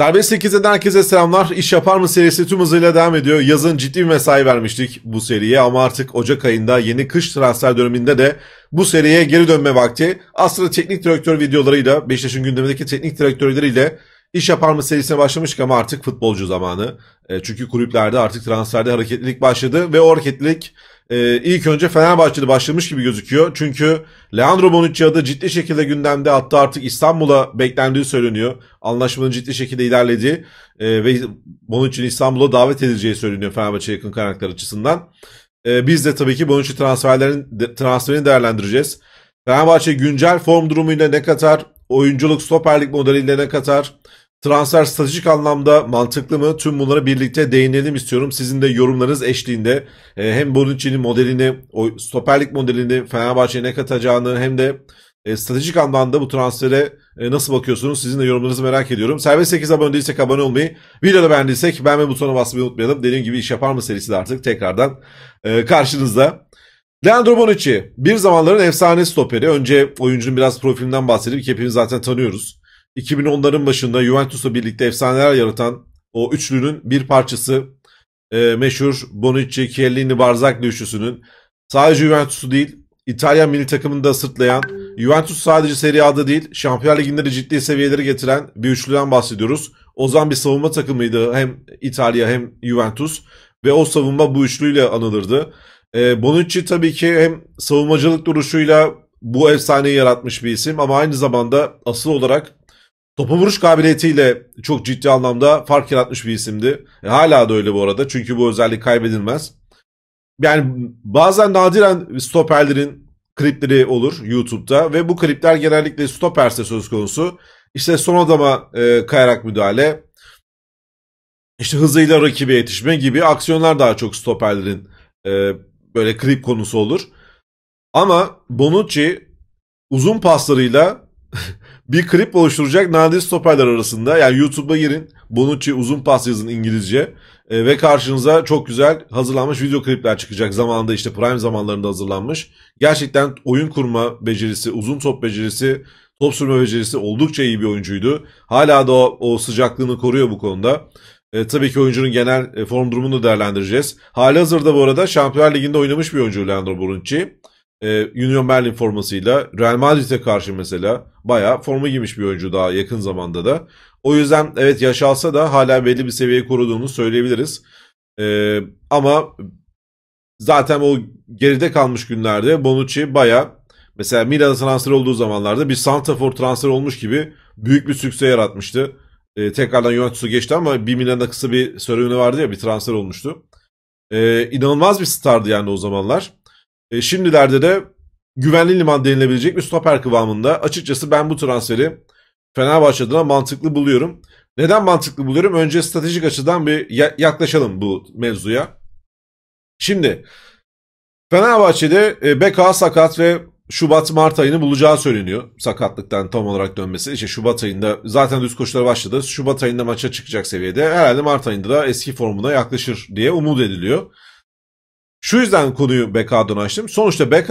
Serbest 8'den herkese selamlar. İş yapar mı serisi tüm hızıyla devam ediyor. Yazın ciddi bir mesai vermiştik bu seriye ama artık Ocak ayında yeni kış transfer döneminde de bu seriye geri dönme vakti. Aslında teknik direktör videolarıyla, Beşiktaş'ın gündemindeki teknik direktörleriyle iş yapar mı serisine başlamıştık ama artık futbolcu zamanı. E, çünkü kulüplerde artık transferde hareketlilik başladı ve o hareketlilik e, ilk önce Fenerbahçe'de başlamış gibi gözüküyor. Çünkü Leandro Bonucci adı ciddi şekilde gündemde hatta artık İstanbul'a beklendiği söyleniyor. Anlaşmanın ciddi şekilde ilerlediği e, ve Bonucci'nin İstanbul'a davet edileceği söyleniyor Fenerbahçe yakın kaynaklar açısından. E, biz de tabii ki Bonucci transferlerin de, transferini değerlendireceğiz. Fenerbahçe güncel form durumuyla ne kadar, oyunculuk stoperlik modeliyle ne kadar, Transfer stratejik anlamda mantıklı mı? Tüm bunları birlikte değinelim istiyorum. Sizin de yorumlarınız eşliğinde e, hem Bonucci'nin modelini, o stoperlik modelini Fenerbahçe'ye ne katacağını hem de e, stratejik anlamda bu transfere e, nasıl bakıyorsunuz? Sizin de yorumlarınızı merak ediyorum. Serbest 8 abone değilsek abone olmayı, videoda beğendiysek beğenme butonuna basmayı unutmayalım. Dediğim gibi iş yapar mı serisi de artık tekrardan karşınızda. Leandro Bonucci bir zamanların efsane stoperi. Önce oyuncunun biraz profilinden bahsedip hepimiz zaten tanıyoruz. 2010'ların başında Juventus'la birlikte efsaneler yaratan o üçlünün bir parçası e, meşhur Bonucci, Chiellini, Barzagli üçlüsünün sadece Juventus'u değil İtalyan milli takımını da sırtlayan Juventus sadece Serie A'da değil Şampiyonlar Ligi'nde de ciddi seviyeleri getiren bir üçlüden bahsediyoruz. O zaman bir savunma takımıydı hem İtalya hem Juventus ve o savunma bu üçlüyle anılırdı. E, Bonucci tabii ki hem savunmacılık duruşuyla bu efsaneyi yaratmış bir isim ama aynı zamanda asıl olarak Topu vuruş kabiliyetiyle çok ciddi anlamda fark yaratmış bir isimdi. E, hala da öyle bu arada çünkü bu özellik kaybedilmez. Yani bazen nadiren stoperlerin klipleri olur YouTube'da ve bu klipler genellikle stoperse söz konusu. İşte son adama e, kayarak müdahale, işte hızıyla rakibe yetişme gibi aksiyonlar daha çok stoperlerin e, böyle klip konusu olur. Ama Bonucci uzun paslarıyla bir klip oluşturacak nadir stoperler arasında. Yani YouTube'a girin. Bonucci uzun pas yazın İngilizce. E, ve karşınıza çok güzel hazırlanmış video klipler çıkacak. Zamanında işte prime zamanlarında hazırlanmış. Gerçekten oyun kurma becerisi, uzun top becerisi, top sürme becerisi oldukça iyi bir oyuncuydu. Hala da o, o sıcaklığını koruyor bu konuda. E, tabii ki oyuncunun genel e, form durumunu değerlendireceğiz. Hali hazırda bu arada Şampiyonlar Ligi'nde oynamış bir oyuncu Leandro Bonucci e, Union Berlin formasıyla Real Madrid'e karşı mesela bayağı forma giymiş bir oyuncu daha yakın zamanda da. O yüzden evet yaş alsa da hala belli bir seviyeyi koruduğunu söyleyebiliriz. E, ama zaten o geride kalmış günlerde Bonucci bayağı mesela Milan'a transfer olduğu zamanlarda bir Santafor transfer olmuş gibi büyük bir sükse yaratmıştı. E, tekrardan Juventus'a geçti ama bir Milan'da kısa bir sörevini vardı ya bir transfer olmuştu. E, inanılmaz bir stardı yani o zamanlar. E, şimdilerde de güvenli liman denilebilecek bir stoper kıvamında. Açıkçası ben bu transferi Fenerbahçe adına mantıklı buluyorum. Neden mantıklı buluyorum? Önce stratejik açıdan bir yaklaşalım bu mevzuya. Şimdi Fenerbahçe'de e, Beka sakat ve Şubat-Mart ayını bulacağı söyleniyor. Sakatlıktan tam olarak dönmesi. İşte Şubat ayında zaten düz koşulara başladı. Şubat ayında maça çıkacak seviyede. Herhalde Mart ayında da eski formuna yaklaşır diye umut ediliyor. Şu yüzden konuyu Bekao'dan açtım. Sonuçta BK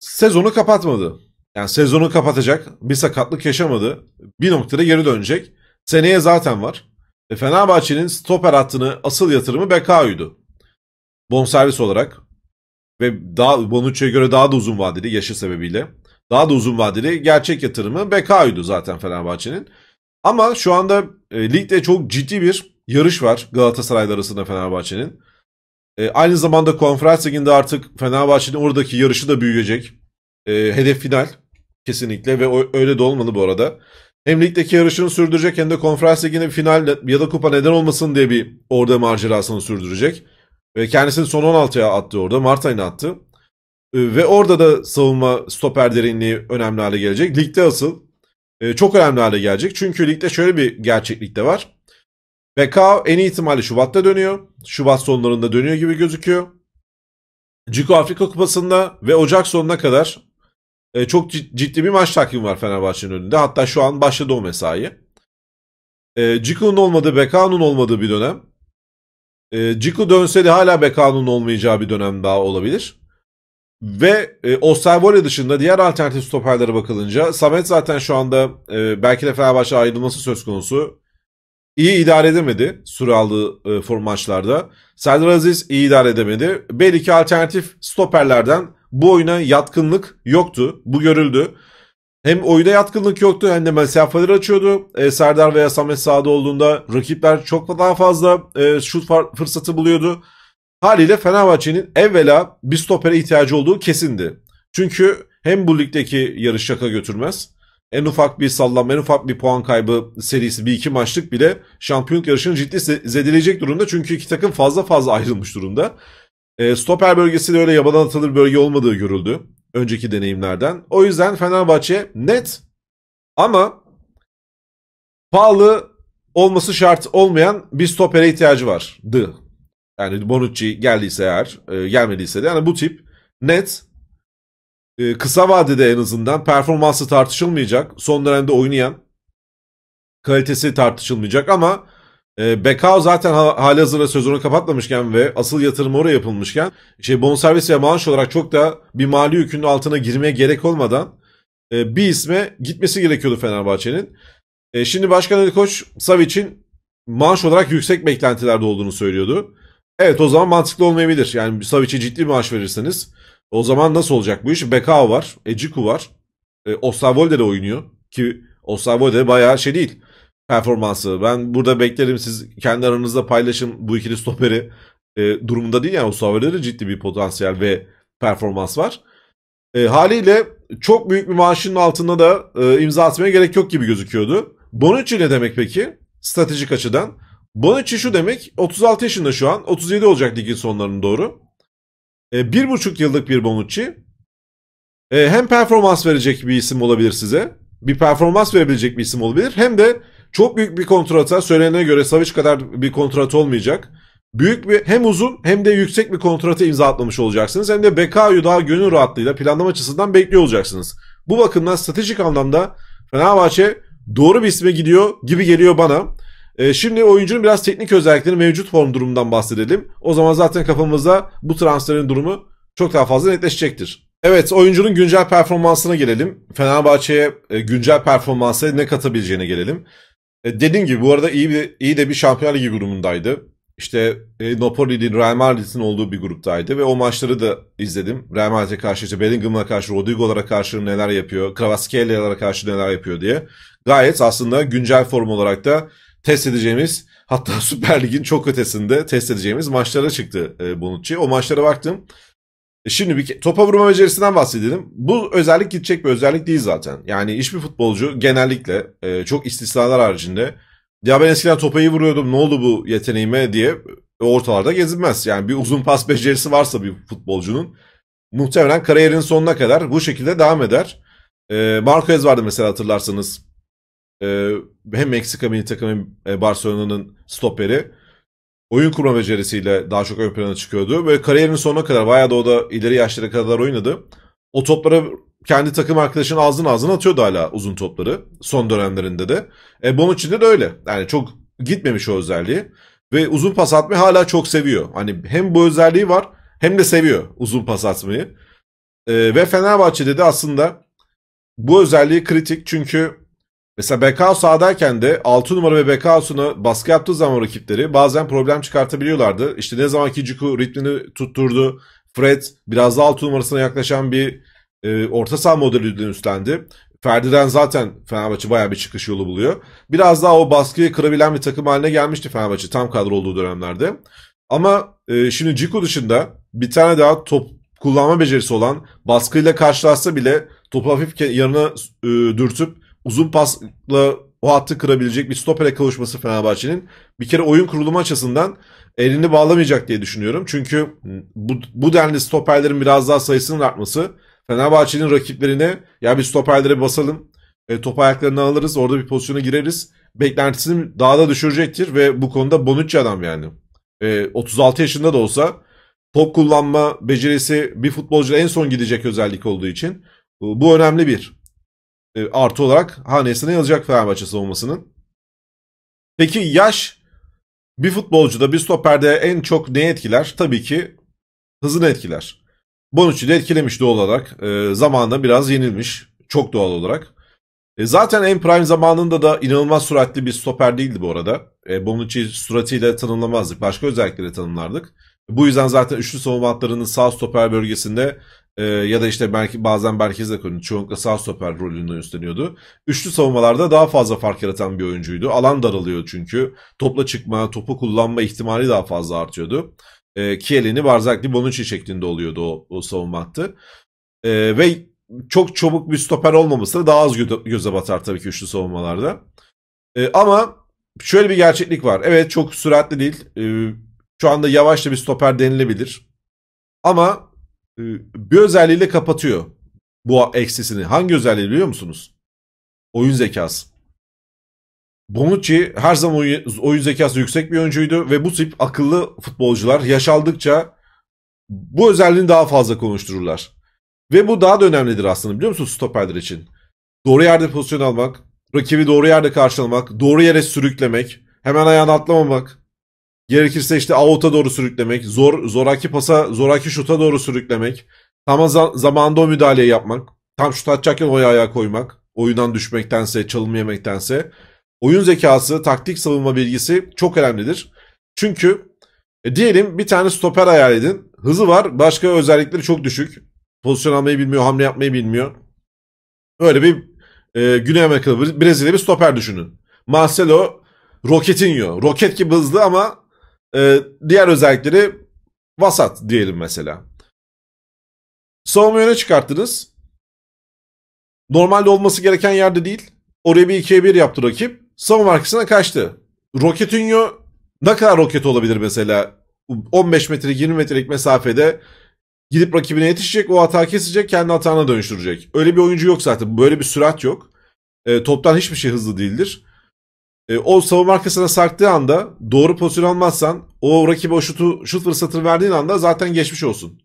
sezonu kapatmadı. Yani sezonu kapatacak. Bir sakatlık yaşamadı. Bir noktada geri dönecek. Seneye zaten var. E, Fenerbahçe'nin stoper hattını asıl yatırımı Bekao'ydu. Bonservis olarak. Ve daha Bonucci'ye göre daha da uzun vadeli yaşı sebebiyle. Daha da uzun vadeli gerçek yatırımı BK'ydu zaten Fenerbahçe'nin. Ama şu anda e, ligde çok ciddi bir yarış var Galatasaray'la arasında Fenerbahçe'nin. E, aynı zamanda konferans liginde artık Fenerbahçe'nin oradaki yarışı da büyüyecek. E, hedef final kesinlikle ve o, öyle de olmalı bu arada. Hem ligdeki yarışını sürdürecek hem de konferans liginde final ya da kupa neden olmasın diye bir orada macerasını sürdürecek. Ve kendisini son 16'ya attı orada. Mart ayına attı. E, ve orada da savunma stoper derinliği önemli hale gelecek. Ligde asıl e, çok önemli hale gelecek. Çünkü ligde şöyle bir gerçeklik de var. Ve en iyi ihtimalle Şubat'ta dönüyor. Şubat sonlarında dönüyor gibi gözüküyor. Ciko Afrika Kupası'nda ve Ocak sonuna kadar e, çok ciddi bir maç takvimi var Fenerbahçe'nin önünde. Hatta şu an başladı o mesai. E, Ciko'nun olmadığı, Bekao'nun olmadığı bir dönem. E, Ciko dönse de hala Bekao'nun olmayacağı bir dönem daha olabilir. Ve e, Osterwolde dışında diğer alternatif stoperlere bakılınca Samet zaten şu anda e, belki de Fenerbahçe ayrılması söz konusu iyi idare edemedi süre aldığı e, form maçlarda. Serdar Aziz iyi idare edemedi. Belki alternatif stoperlerden bu oyuna yatkınlık yoktu. Bu görüldü. Hem oyuna yatkınlık yoktu hem de mesafeler açıyordu. E, Serdar veya Samet sahada olduğunda rakipler çok daha fazla e, şut fırsatı buluyordu. Haliyle Fenerbahçe'nin evvela bir stopere ihtiyacı olduğu kesindi. Çünkü hem bu ligdeki yarış şaka götürmez en ufak bir sallanma, en ufak bir puan kaybı serisi bir iki maçlık bile şampiyonluk yarışını ciddi zedeleyecek durumda. Çünkü iki takım fazla fazla ayrılmış durumda. E, stoper bölgesi de öyle yabadan atılır bölge olmadığı görüldü önceki deneyimlerden. O yüzden Fenerbahçe net ama pahalı olması şart olmayan bir stopere ihtiyacı vardı. Yani Bonucci geldiyse eğer, e, gelmediyse de yani bu tip net e, kısa vadede en azından performansı tartışılmayacak. Son dönemde oynayan kalitesi tartışılmayacak ama e, Bekao zaten ha, halihazırda sezonu kapatmamışken ve asıl yatırımı oraya yapılmışken şey bonservis ve maaş olarak çok da bir mali yükünün altına girmeye gerek olmadan e, bir isme gitmesi gerekiyordu Fenerbahçe'nin. E, şimdi Başkan Ali Koç Savic'in maaş olarak yüksek beklentilerde olduğunu söylüyordu. Evet o zaman mantıklı olmayabilir. Yani Savic'e ciddi maaş verirseniz o zaman nasıl olacak bu iş? Bekao var, Ejiku var. E, Osavolde de oynuyor. Ki Osavolde bayağı şey değil performansı. Ben burada beklerim siz kendi aranızda paylaşın bu ikili stoperi e, durumunda değil yani Osavolde de ciddi bir potansiyel ve performans var. E, haliyle çok büyük bir maaşın altında da e, imza atmaya gerek yok gibi gözüküyordu. Bonucci ne demek peki? Stratejik açıdan. Bonucci şu demek 36 yaşında şu an 37 olacak ligin sonlarına doğru. E, bir buçuk yıllık bir Bonucci. E, hem performans verecek bir isim olabilir size. Bir performans verebilecek bir isim olabilir. Hem de çok büyük bir kontrata söylenene göre Savic kadar bir kontrat olmayacak. Büyük bir hem uzun hem de yüksek bir kontrata imza atmamış olacaksınız. Hem de Bekayu daha gönül rahatlığıyla planlama açısından bekliyor olacaksınız. Bu bakımdan stratejik anlamda Fenerbahçe doğru bir isme gidiyor gibi geliyor bana. E, şimdi oyuncunun biraz teknik özellikleri mevcut form durumundan bahsedelim. O zaman zaten kafamızda bu transferin durumu çok daha fazla netleşecektir. Evet oyuncunun güncel performansına gelelim. Fenerbahçe'ye e, güncel performansa ne katabileceğine gelelim. E, dediğim gibi bu arada iyi, bir, iyi de bir Şampiyonlar Ligi grubundaydı. İşte e, Napoli'nin, Real Madrid'in olduğu bir gruptaydı ve o maçları da izledim. Real Madrid'e karşı, işte Bellingham'a karşı, Rodrigo'lara karşı neler yapıyor, Kravaskeler'lara karşı neler yapıyor diye. Gayet aslında güncel form olarak da test edeceğimiz hatta Süper Lig'in çok ötesinde test edeceğimiz maçlara çıktı e, Bonucci. O maçlara baktım. E, şimdi bir topa vurma becerisinden bahsedelim. Bu özellik gidecek bir özellik değil zaten. Yani hiçbir futbolcu genellikle e, çok istisnalar haricinde ya ben eskiden topa iyi vuruyordum ne oldu bu yeteneğime diye e, ortalarda gezinmez. Yani bir uzun pas becerisi varsa bir futbolcunun muhtemelen kariyerinin sonuna kadar bu şekilde devam eder. E, Marquez vardı mesela hatırlarsanız e, hem Meksika milli takımı hem e, Barcelona'nın stoperi oyun kurma becerisiyle daha çok ön plana çıkıyordu. Ve kariyerinin sonuna kadar bayağı da o da ileri yaşlara kadar oynadı. O toplara kendi takım arkadaşının ağzına ağzına atıyordu hala uzun topları. Son dönemlerinde de. E, Bonucci'de de öyle. Yani çok gitmemiş o özelliği. Ve uzun pas atmayı hala çok seviyor. Hani hem bu özelliği var hem de seviyor uzun pas atmayı. E, ve Fenerbahçe'de de aslında bu özelliği kritik çünkü Mesela Bekao sağdayken de 6 numara ve Bekao'suna baskı yaptığı zaman rakipleri bazen problem çıkartabiliyorlardı. İşte ne zaman ki Cuku ritmini tutturdu. Fred biraz daha 6 numarasına yaklaşan bir e, orta saha modelini üstlendi. Ferdi'den zaten Fenerbahçe bayağı bir çıkış yolu buluyor. Biraz daha o baskıyı kırabilen bir takım haline gelmişti Fenerbahçe tam kadro olduğu dönemlerde. Ama e, şimdi Ciku dışında bir tane daha top kullanma becerisi olan baskıyla karşılaşsa bile topu hafif yanına e, dürtüp uzun pasla o hattı kırabilecek bir stopere kavuşması Fenerbahçe'nin bir kere oyun kurulumu açısından elini bağlamayacak diye düşünüyorum. Çünkü bu, bu denli stoperlerin biraz daha sayısının artması Fenerbahçe'nin rakiplerine ya bir stoperlere basalım e, topu ayaklarına alırız orada bir pozisyona gireriz beklentisini daha da düşürecektir ve bu konuda Bonucci adam yani. E, 36 yaşında da olsa top kullanma becerisi bir futbolcuda en son gidecek özellik olduğu için bu önemli bir e, artı olarak hanesine yazacak Fenerbahçe savunmasının. Peki yaş bir futbolcuda bir stoperde en çok ne etkiler? Tabii ki hızını etkiler. Bonucci de etkilemiş doğal olarak. E, zamanında biraz yenilmiş. Çok doğal olarak. E, zaten en prime zamanında da inanılmaz süratli bir stoper değildi bu arada. E, Bonucci suratiyle tanımlamazdık. Başka özellikleri tanımlardık. Bu yüzden zaten üçlü savunma hatlarının sağ stoper bölgesinde e, ya da işte belki bazen merkez konu. çoğunlukla sağ stoper rolünü üstleniyordu. Üçlü savunmalarda daha fazla fark yaratan bir oyuncuydu. Alan daralıyor çünkü. Topla çıkma, topu kullanma ihtimali daha fazla artıyordu. E, ee, Kielini, Barzakli, Bonucci şeklinde oluyordu o, o savunma hattı. E, ve çok çabuk bir stoper olmaması da daha az göze batar tabii ki üçlü savunmalarda. E, ama şöyle bir gerçeklik var. Evet çok süratli değil. E, şu anda yavaş da bir stoper denilebilir. Ama ee, bir özelliğiyle kapatıyor bu eksisini. Hangi özelliği biliyor musunuz? Oyun zekası. Bonucci her zaman oyun, zekası yüksek bir oyuncuydu ve bu tip akıllı futbolcular yaşaldıkça bu özelliğini daha fazla konuştururlar. Ve bu daha da önemlidir aslında biliyor musunuz stoperler için. Doğru yerde pozisyon almak, rakibi doğru yerde karşılamak, doğru yere sürüklemek, hemen ayağını atlamamak, Gerekirse işte avuta doğru sürüklemek, zor zoraki pasa, zoraki şuta doğru sürüklemek, tam zamanda o müdahaleyi yapmak, tam şut atacakken oya ayağa koymak, oyundan düşmektense, çalım yemektense. Oyun zekası, taktik savunma bilgisi çok önemlidir. Çünkü e, diyelim bir tane stoper hayal edin. Hızı var, başka özellikleri çok düşük. Pozisyon almayı bilmiyor, hamle yapmayı bilmiyor. Öyle bir e, Güney Amerikalı Brezilya bir stoper düşünün. Marcelo roketin yiyor. Roket gibi hızlı ama ee, diğer özellikleri vasat diyelim mesela. Savunma yöne çıkarttınız. Normalde olması gereken yerde değil. Oraya bir ikiye bir yaptı rakip. Savunma arkasına kaçtı. Roketinho ne kadar roket olabilir mesela? 15 metre 20 metrelik mesafede gidip rakibine yetişecek. O hata kesecek. Kendi hatana dönüştürecek. Öyle bir oyuncu yok zaten. Böyle bir sürat yok. E, toptan hiçbir şey hızlı değildir. E, o savunma arkasına sarktığı anda doğru pozisyon almazsan o rakibe o şutu, şut fırsatını verdiğin anda zaten geçmiş olsun.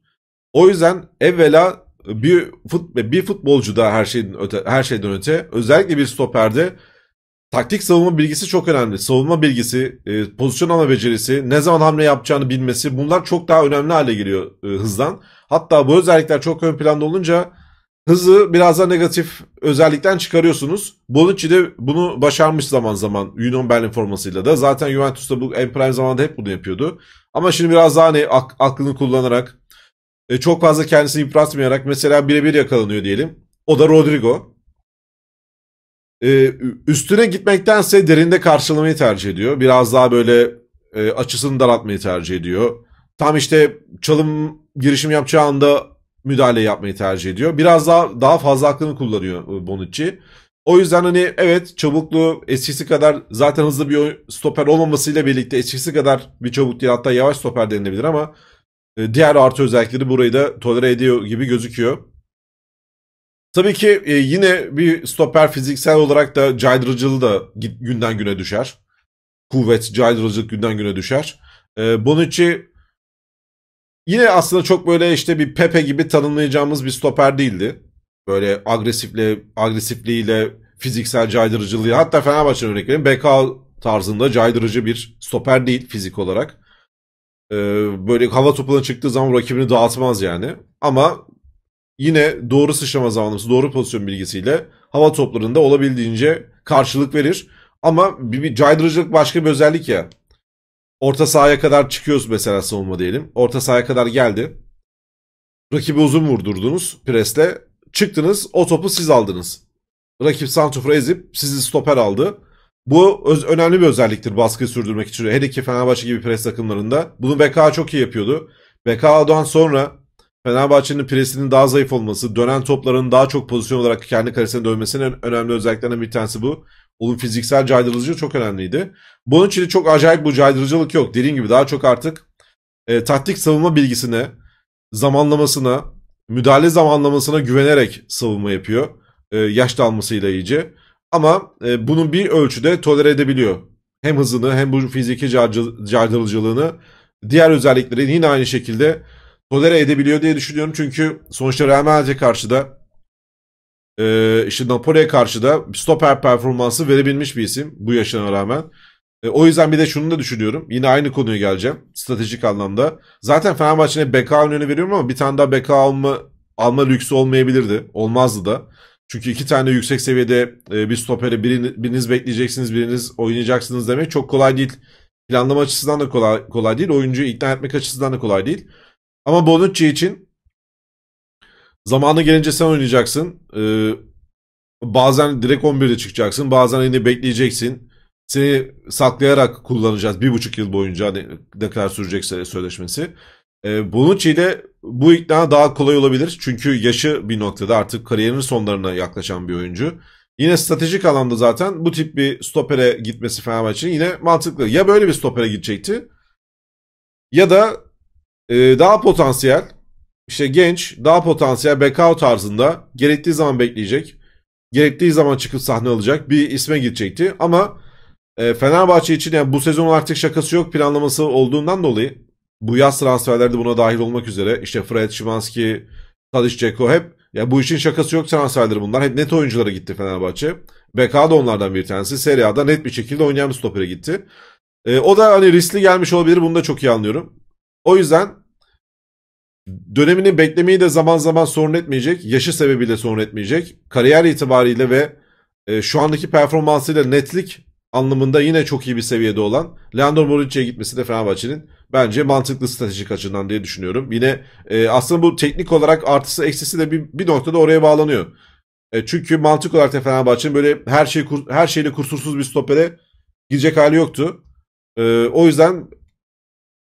O yüzden evvela bir, fut, bir futbolcu da her şeyden, öte, her şeyden öte özellikle bir stoperde taktik savunma bilgisi çok önemli. Savunma bilgisi, e, pozisyon alma becerisi, ne zaman hamle yapacağını bilmesi bunlar çok daha önemli hale geliyor e, hızdan. Hatta bu özellikler çok ön planda olunca Hızı biraz daha negatif özellikten çıkarıyorsunuz. Bonucci de bunu başarmış zaman zaman Union Berlin formasıyla da. Zaten Juventus'ta bu en prime zamanda hep bunu yapıyordu. Ama şimdi biraz daha hani aklını kullanarak e, çok fazla kendisini yıpratmayarak mesela birebir yakalanıyor diyelim. O da Rodrigo. Ee, üstüne gitmektense derinde karşılamayı tercih ediyor. Biraz daha böyle e, açısını daraltmayı tercih ediyor. Tam işte çalım girişim yapacağı anda müdahale yapmayı tercih ediyor. Biraz daha daha fazla aklını kullanıyor e, Bonucci. O yüzden hani evet çabukluğu eskisi kadar zaten hızlı bir stoper olmamasıyla birlikte eskisi kadar bir çabuk değil hatta yavaş stoper denilebilir ama e, diğer artı özellikleri burayı da tolere ediyor gibi gözüküyor. Tabii ki e, yine bir stoper fiziksel olarak da caydırıcılığı da günden güne düşer. Kuvvet, caydırıcılık günden güne düşer. Bonucci Yine aslında çok böyle işte bir Pepe gibi tanımlayacağımız bir stoper değildi. Böyle agresifle, agresifliğiyle, fiziksel caydırıcılığı hatta Fenerbahçe'nin örnek vereyim. BK tarzında caydırıcı bir stoper değil fizik olarak. Ee, böyle hava topuna çıktığı zaman rakibini dağıtmaz yani. Ama yine doğru sıçrama zamanımız, doğru pozisyon bilgisiyle hava toplarında olabildiğince karşılık verir. Ama bir, bir caydırıcılık başka bir özellik ya. Orta sahaya kadar çıkıyoruz mesela savunma diyelim. Orta sahaya kadar geldi. Rakibi uzun vurdurdunuz presle. Çıktınız o topu siz aldınız. Rakip Santofor'u ezip sizi stoper aldı. Bu öz, önemli bir özelliktir baskı sürdürmek için. Hele ki Fenerbahçe gibi pres takımlarında. Bunu BK çok iyi yapıyordu. BK Doğan sonra Fenerbahçe'nin presinin daha zayıf olması, dönen topların daha çok pozisyon olarak kendi kalesine dönmesinin önemli özelliklerinden bir tanesi bu. Onun fiziksel caydırıcılığı çok önemliydi. Bunun için çok acayip bu caydırıcılık yok. Dediğim gibi daha çok artık e, taktik savunma bilgisine, zamanlamasına, müdahale zamanlamasına güvenerek savunma yapıyor. E, yaş dalmasıyla iyice. Ama e, bunun bir ölçüde tolere edebiliyor. Hem hızını hem bu fiziki caydırıcılığını diğer özellikleri yine aynı şekilde tolere edebiliyor diye düşünüyorum. Çünkü sonuçta Real Madrid'e karşı da ee, işte Napoli'ye karşı da stoper performansı verebilmiş bir isim bu yaşına rağmen. E, o yüzden bir de şunu da düşünüyorum. Yine aynı konuya geleceğim. Stratejik anlamda. Zaten Fenerbahçe'ne BK önünü veriyorum ama bir tane daha BK alma, alma lüksü olmayabilirdi. Olmazdı da. Çünkü iki tane yüksek seviyede e, bir stoperi birini, biriniz bekleyeceksiniz, biriniz oynayacaksınız demek çok kolay değil. Planlama açısından da kolay, kolay değil. Oyuncuyu ikna etmek açısından da kolay değil. Ama Bonucci için Zamanı gelince sen oynayacaksın. Ee, bazen direkt 11'de çıkacaksın. Bazen yine bekleyeceksin. Seni saklayarak kullanacağız. Bir buçuk yıl boyunca ne, hani ne kadar sürecekse sözleşmesi. Ee, Bonucci ile bu ikna daha kolay olabilir. Çünkü yaşı bir noktada artık kariyerinin sonlarına yaklaşan bir oyuncu. Yine stratejik alanda zaten bu tip bir stopere gitmesi Fenerbahçe'nin yine mantıklı. Ya böyle bir stopere gidecekti ya da e, daha potansiyel işte genç, daha potansiyel Bekao tarzında gerektiği zaman bekleyecek. Gerektiği zaman çıkıp sahne alacak. Bir isme gidecekti ama e, Fenerbahçe için yani bu sezonun artık şakası yok planlaması olduğundan dolayı bu yaz transferlerde buna dahil olmak üzere işte Fred, Şimanski, Tadic, Ceko hep ya bu işin şakası yok transferleri bunlar. Hep net oyunculara gitti Fenerbahçe. Beka da onlardan bir tanesi. Serie A'da net bir şekilde oynayan bir stopere gitti. E, o da hani riskli gelmiş olabilir. Bunu da çok iyi anlıyorum. O yüzden Dönemini beklemeyi de zaman zaman sorun etmeyecek. Yaşı sebebiyle sorun etmeyecek. Kariyer itibariyle ve e, şu andaki performansıyla netlik anlamında yine çok iyi bir seviyede olan Leandro Boricci'ye gitmesi de Fenerbahçe'nin bence mantıklı stratejik açıdan diye düşünüyorum. Yine e, aslında bu teknik olarak artısı eksisi de bir, bir noktada oraya bağlanıyor. E, çünkü mantık olarak da Fenerbahçe'nin böyle her şey her şeyle kusursuz bir stopere gidecek hali yoktu. E, o yüzden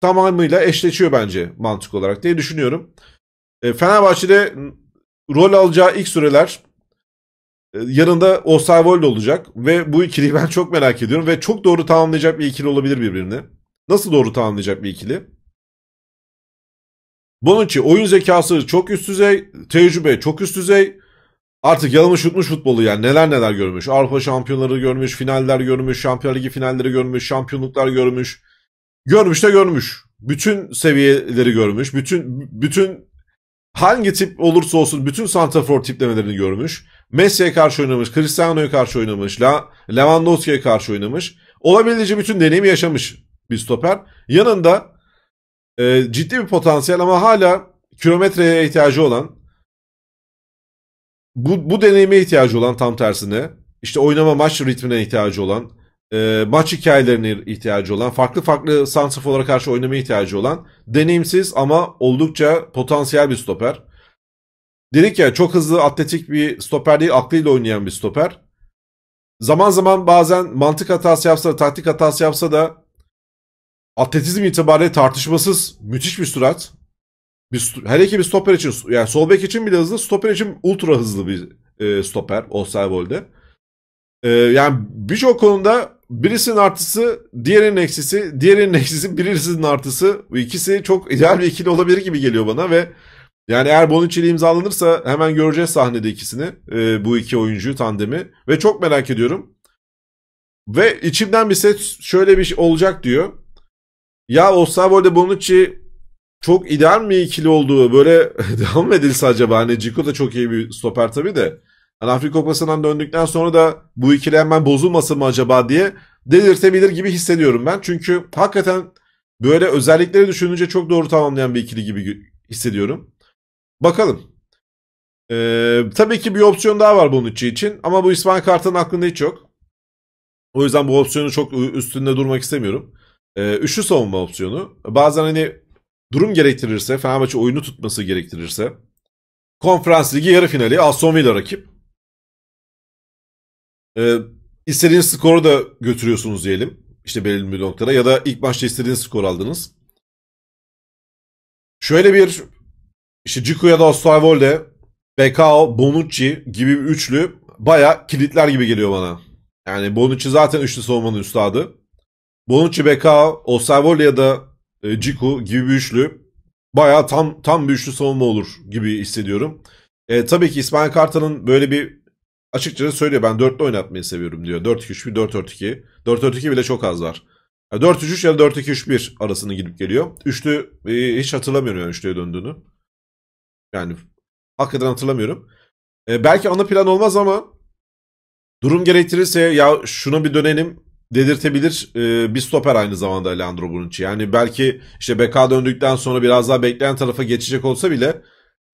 tamamıyla eşleşiyor bence mantık olarak diye düşünüyorum. E, Fenerbahçe'de rol alacağı ilk süreler e, yanında Osavold olacak ve bu ikiliyi ben çok merak ediyorum ve çok doğru tamamlayacak bir ikili olabilir birbirini. Nasıl doğru tamamlayacak bir ikili? Bunun Bonucci oyun zekası çok üst düzey, tecrübe çok üst düzey. Artık yalamış yutmuş futbolu yani neler neler görmüş. Avrupa şampiyonları görmüş, finaller görmüş, Şampiyonlar Ligi finalleri görmüş, şampiyonluklar görmüş görmüş de görmüş. Bütün seviyeleri görmüş. Bütün bütün hangi tip olursa olsun bütün santrafor tiplemelerini görmüş. Messi'ye karşı oynamış, Cristiano'ya karşı oynamış, La, Lewandowski'ye karşı oynamış. Olabildiğince bütün deneyimi yaşamış bir stoper. Yanında e, ciddi bir potansiyel ama hala kilometreye ihtiyacı olan bu, bu deneyime ihtiyacı olan tam tersine işte oynama maç ritmine ihtiyacı olan e, maç hikayelerine ihtiyacı olan, farklı farklı santrafora karşı oynamaya ihtiyacı olan, deneyimsiz ama oldukça potansiyel bir stoper. Dedik ya çok hızlı atletik bir stoper değil, aklıyla oynayan bir stoper. Zaman zaman bazen mantık hatası yapsa da, taktik hatası yapsa da atletizm itibariyle tartışmasız müthiş bir sürat. Bir, her iki bir stoper için, yani sol bek için bile hızlı, stoper için ultra hızlı bir e, stoper Osterwold'e. E, yani birçok konuda birisinin artısı, diğerinin eksisi, diğerinin eksisi, birisinin artısı. Bu ikisi çok ideal bir ikili olabilir gibi geliyor bana ve yani eğer Bonucci ile imzalanırsa hemen göreceğiz sahnede ikisini. E, bu iki oyuncuyu tandemi. Ve çok merak ediyorum. Ve içimden bir set şöyle bir şey olacak diyor. Ya Osavo ile Bonucci çok ideal mi ikili olduğu böyle devam edilse acaba? Hani Cico da çok iyi bir stoper tabii de. Hani Afrika Kupası'ndan döndükten sonra da bu ikili hemen bozulmasın mı acaba diye delirtebilir gibi hissediyorum ben. Çünkü hakikaten böyle özellikleri düşününce çok doğru tamamlayan bir ikili gibi hissediyorum. Bakalım. Ee, tabii ki bir opsiyon daha var Bonucci için ama bu İsmail Kartal'ın aklında hiç yok. O yüzden bu opsiyonu çok üstünde durmak istemiyorum. Ee, üçlü savunma opsiyonu. Bazen hani durum gerektirirse, Fenerbahçe oyunu tutması gerektirirse Konferans Ligi yarı finali Aston Villa rakip. E, istediğiniz skoru da götürüyorsunuz diyelim. İşte belirli bir noktada ya da ilk başta istediğiniz skor aldınız. Şöyle bir işte Ciku ya da Osterwolde, Bekao, Bonucci gibi bir üçlü baya kilitler gibi geliyor bana. Yani Bonucci zaten üçlü savunmanın üstadı. Bonucci, Bekao, Osterwolde ya da e, Ciku gibi bir üçlü baya tam tam bir üçlü savunma olur gibi hissediyorum. E, tabii ki İsmail Kartal'ın böyle bir Açıkçası söylüyor ben 4'lü oynatmayı seviyorum diyor. 4-2-3-1, 4-4-2. 4-4-2 bile çok az var. Yani 4-3-3 ya da 4-2-3-1 arasını gidip geliyor. Üçlü e, hiç hatırlamıyorum yani üçlüye döndüğünü. Yani hakikaten hatırlamıyorum. E, belki ana plan olmaz ama durum gerektirirse ya şuna bir dönelim dedirtebilir e, bir stoper aynı zamanda Leandro Bonucci. Yani belki işte BK döndükten sonra biraz daha bekleyen tarafa geçecek olsa bile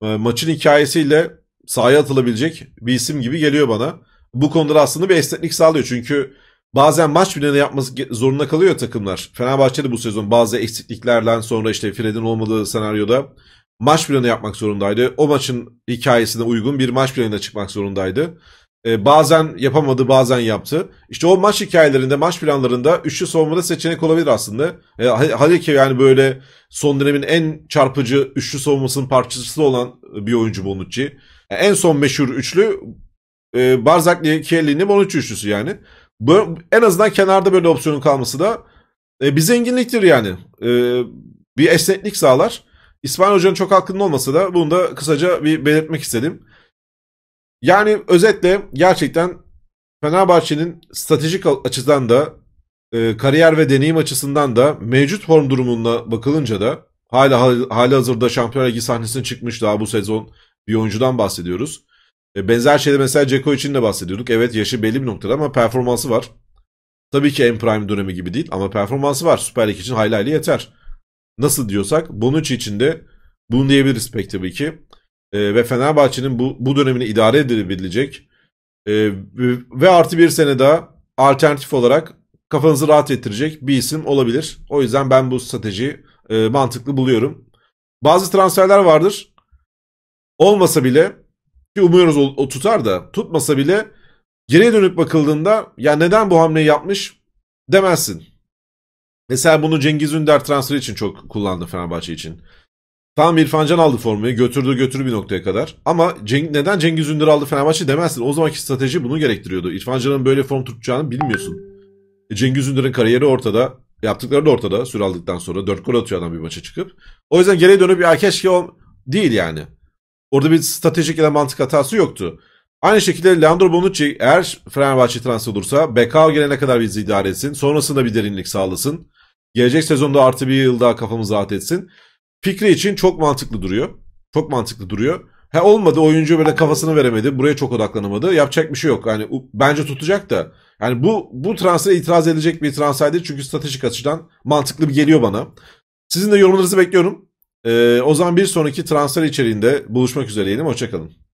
e, maçın hikayesiyle sahaya atılabilecek bir isim gibi geliyor bana. Bu konuda da aslında bir esneklik sağlıyor. Çünkü bazen maç planı yapması zorunda kalıyor takımlar. Fenerbahçe'de bu sezon bazı eksikliklerden sonra işte Fred'in olmadığı senaryoda maç planı yapmak zorundaydı. O maçın hikayesine uygun bir maç planına çıkmak zorundaydı. Ee, bazen yapamadı, bazen yaptı. İşte o maç hikayelerinde, maç planlarında üçlü savunmada seçenek olabilir aslında. Ee, hadi ki yani böyle son dönemin en çarpıcı üçlü savunmasının parçası olan bir oyuncu Bonucci. En son meşhur üçlü e, Barzakli, Chiellini, Bonucci üçlüsü yani. Bu, en azından kenarda böyle opsiyonun kalması da e, bir zenginliktir yani. E, bir esneklik sağlar. İsmail Hoca'nın çok hakkında olmasa da bunu da kısaca bir belirtmek istedim. Yani özetle gerçekten Fenerbahçe'nin stratejik açıdan da e, kariyer ve deneyim açısından da mevcut form durumuna bakılınca da hala hali hazırda Şampiyonlar Ligi sahnesine çıkmış daha bu sezon bir oyuncudan bahsediyoruz. E, benzer şeyde mesela Ceko için de bahsediyorduk. Evet yaşı belli bir noktada ama performansı var. Tabii ki en prime dönemi gibi değil ama performansı var. Süper Lig için hayli hayli yeter. Nasıl diyorsak Bonucci için de bunu diyebiliriz pek tabii ki. E, ve Fenerbahçe'nin bu, bu dönemini idare edilebilecek e, ve artı bir sene daha alternatif olarak kafanızı rahat ettirecek bir isim olabilir. O yüzden ben bu stratejiyi e, mantıklı buluyorum. Bazı transferler vardır. Olmasa bile ki umuyoruz o, o tutar da tutmasa bile geriye dönüp bakıldığında ya neden bu hamleyi yapmış demezsin. Mesela bunu Cengiz Ünder transferi için çok kullandı Fenerbahçe için. Tam İrfan Can aldı formayı götürdü götürü bir noktaya kadar. Ama Ceng neden Cengiz Ünder aldı Fenerbahçe demezsin. O zamanki strateji bunu gerektiriyordu. İrfan Can'ın böyle form tutacağını bilmiyorsun. E, Cengiz Ünder'in kariyeri ortada. Yaptıkları da ortada süre aldıktan sonra. Dört gol atıyor adam bir maça çıkıp. O yüzden geriye dönüp ya keşke o değil yani. Orada bir stratejik ya da mantık hatası yoktu. Aynı şekilde Leandro Bonucci eğer Fenerbahçe transfer olursa Bekao gelene kadar bizi idare etsin. Sonrasında bir derinlik sağlasın. Gelecek sezonda artı bir yıl daha kafamızı rahat etsin. Fikri için çok mantıklı duruyor. Çok mantıklı duruyor. He olmadı oyuncu böyle kafasını veremedi. Buraya çok odaklanamadı. Yapacak bir şey yok. Yani bence tutacak da. Yani bu bu transfere itiraz edecek bir transfer değil. Çünkü stratejik açıdan mantıklı bir geliyor bana. Sizin de yorumlarınızı bekliyorum. Ee, o zaman bir sonraki transfer içeriğinde buluşmak üzereydim. Hoşçakalın.